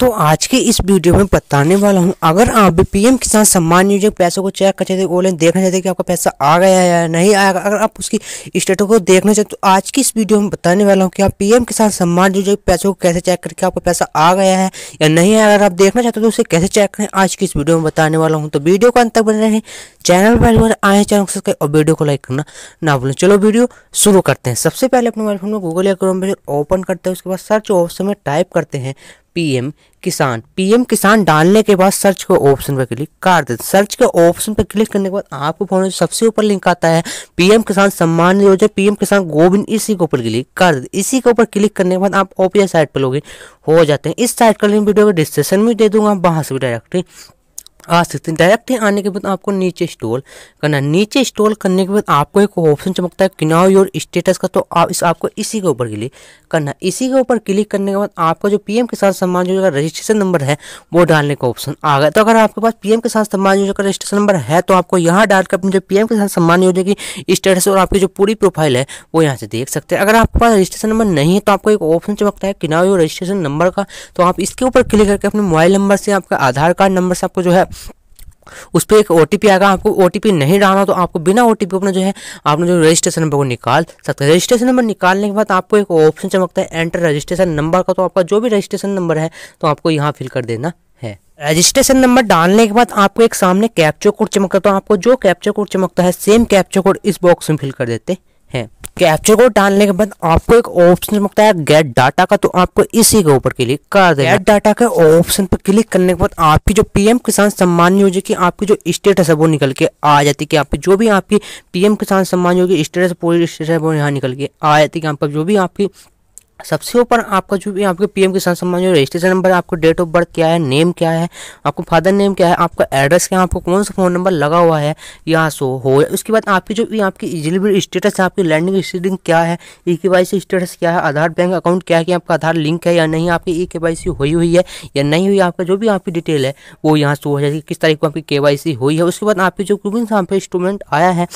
तो आज के इस वीडियो में बताने वाला हूं अगर आप भी पीएम किसान सम्मान योजना पैसों को चेक करते थे ऑनलाइन देखना चाहते कि आपका पैसा आ गया है या नहीं आएगा अगर आप उसकी स्टेटस को देखना चाहते तो आज की इस वीडियो में बताने वाला हूं कि आप पीएम किसान सम्मान योजना पैसों को कैसे चेक करके आपका पैसा आ गया है या नहीं आया अगर आप देखना चाहते हो तो उसे कैसे चेक करें आज की इस वीडियो में बताने वाला हूँ तो वीडियो को अंत तक बने रहें चैनल पर आए चैनल को सब्सक्राइब और वीडियो को लाइक करना ना भूलें चलो वीडियो शुरू करते हैं सबसे पहले अपने मोबाइल फोन में गूगल या क्रोम ओपन करते हैं उसके बाद सर्च ऑप्शन में टाइप करते हैं पीएम किसान पीएम किसान डालने के बाद सर्च के ऑप्शन पर क्लिक कर दें सर्च के ऑप्शन पर क्लिक करने के बाद आपको फोन में सबसे ऊपर लिंक आता है पीएम किसान सम्मान योजना पीएम किसान गोविंद इसी के ऊपर क्लिक कर देते इसी के ऊपर क्लिक करने के बाद आप ओपीएस साइट पर लोगे हो जाते हैं इस साइट का लिंक वीडियो के डिस्क्रिप्शन में दे दूंगा वहां से भी डायरेक्टली आ सकते हैं डायरेक्ट ही आने के बाद आपको नीचे स्टॉल करना नीचे स्टॉल करने के बाद आपको एक ऑप्शन चमकता है किनाव योर स्टेटस का तो आप इस आपको इसी के ऊपर क्लिक करना इसी के ऊपर क्लिक करने के बाद आपका जो पीएम किसान सम्मान योजना का रजिस्ट्रेशन नंबर है वो डालने का ऑप्शन आ गया तो अगर आपके पास पीएम किसान सम्मान योजना का रजिस्ट्रेशन नंबर है तो आपको यहाँ डालकर अपनी जो पीएम किसान सम्मान योजना की स्टेटस और आपकी जो पूरी प्रोफाइल है वो यहाँ से देख सकते हैं अगर आपके पास रजिस्ट्रेशन नंबर नहीं है तो आपको एक ऑप्शन चमकता है किनाओ योर रजिस्ट्रेशन नंबर का तो आप इसके ऊपर क्लिक करके अपने मोबाइल नंबर से आपका आधार कार्ड नंबर से आपको जो है उस पर एक ओ आएगा आपको ओ नहीं डालना तो आपको बिना ओ अपना जो है आपने जो रजिस्ट्रेशन नंबर को निकाल सकते हैं रजिस्ट्रेशन नंबर निकालने के बाद आपको एक ऑप्शन चमकता है एंटर रजिस्ट्रेशन नंबर का तो आपका जो भी रजिस्ट्रेशन नंबर है तो आपको यहाँ फिल कर देना है रजिस्ट्रेशन नंबर डालने के बाद आपको एक सामने कैप्चर कोड चमकता है तो आपको जो कैप्चर कोड चमकता है सेम कैप्चर कोड इस बॉक्स में फिल कर देते हैं है कैप्चर को डालने के बाद आपको एक ऑप्शन मिलता है गेट डाटा का तो आपको इसी के ऊपर क्लिक कर देना गेट डाटा के ऑप्शन पर क्लिक करने के बाद आपकी जो पीएम किसान सम्मान योजना की आपकी जो स्टेटस है वो निकल के आ जाती है कि आपकी जो भी आपकी पीएम किसान सम्मान योजना स्टेटस पूरी स्टेटस वो यहाँ निकल के आ जाती है कि आपका जो भी आपकी सबसे ऊपर आपका जो भी आपके पीएम किसान सम्मान जो रजिस्ट्रेशन नंबर आपको डेट ऑफ बर्थ क्या है नेम क्या है आपको फादर नेम क्या है आपका एड्रेस क्या है आपको कौन सा फ़ोन नंबर लगा हुआ है यहाँ सो हो उसके बाद आपकी जो भी आपकी इजिलिबिल स्टेटस है आपकी लैंडिंग स्टेटिंग क्या है ई के वाई सी स्टेटस क्या है आधार बैंक अकाउंट क्या है कि आपका आधार लिंक है या नहीं आपकी ई के वाई सी हुई हुई है या नहीं हुई आपका जो भी आपकी डिटेल है वो यहाँ सो हो जाएगी किस तारीख को आपकी के वाई सी हुई है उसके बाद आपकी जो कोई यहाँ आया है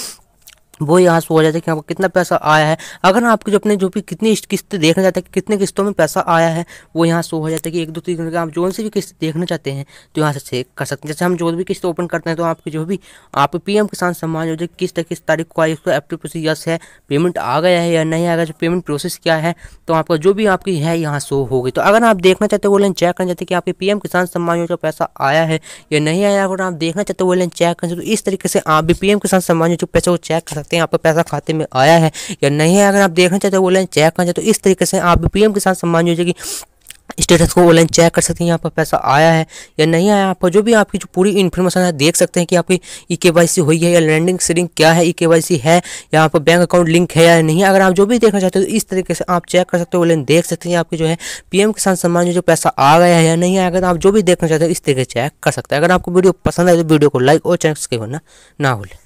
वो यहाँ से हो जाता है कि आपको कितना पैसा आया है अगर आपकी जो अपने जो भी कितनी किस्त देखना चाहते हैं कि कितने किस्तों में पैसा आया है वो यहाँ से हो जाता है कि एक दो तीन आप जो से भी किस्त देखना चाहते हैं तो यहाँ से चेक कर सकते हैं जैसे हम जो भी किस्त ओपन करते हैं तो आपकी जो भी आप पी एम किसान सम्मान योजना किस तक किस तारीख को आई उसका एप्टी प्रोसीजर्स है पेमेंट आ गया है या नहीं आ गया जो पेमेंट प्रोसेस क्या है तो आपका जो भी आपकी है यहाँ शो होगी तो अगर आप देखना चाहते हो वो लाइन चेक करना चाहते हैं कि आपके पी किसान सम्मान योजना पैसा आया है या नहीं आया अगर आप देखना चाहते हो वो लाइन चेक करना चाहते हो तो इस तरीके से आप भी पी किसान सम्मान योजना पैसा को चेक कर सकते हैं आपका पैसा खाते में आया है या नहीं है अगर आप देखना चाहते हो ऑनलाइन चेक करना चाहते हो इस तरीके से आप पीएम किसान सम्मान योजना की स्टेटस को ऑनलाइन चेक कर सकते हैं यहाँ पर पैसा आया है या नहीं आया आपको जो भी आपकी जो पूरी इन्फॉर्मेशन है देख सकते हैं कि आपकी ई के वाई सी हुई है या लैंडिंग सीडिंग क्या है ई के वाई सी है या आपका बैंक अकाउंट लिंक है या नहीं अगर आप जो भी देखना चाहते हो तो इस तरीके से आप चेक कर सकते हो ऑनलाइन देख सकते हैं आपकी जो है पीएम किसान सम्मान जो पैसा आ गया है या नहीं आया अगर आप जो भी देखना चाहते हो इस तरीके से चेक कर सकते हैं अगर आपको वीडियो पसंद आए तो वीडियो को लाइक और चैनल सब्सक्राइब करना ना भूलें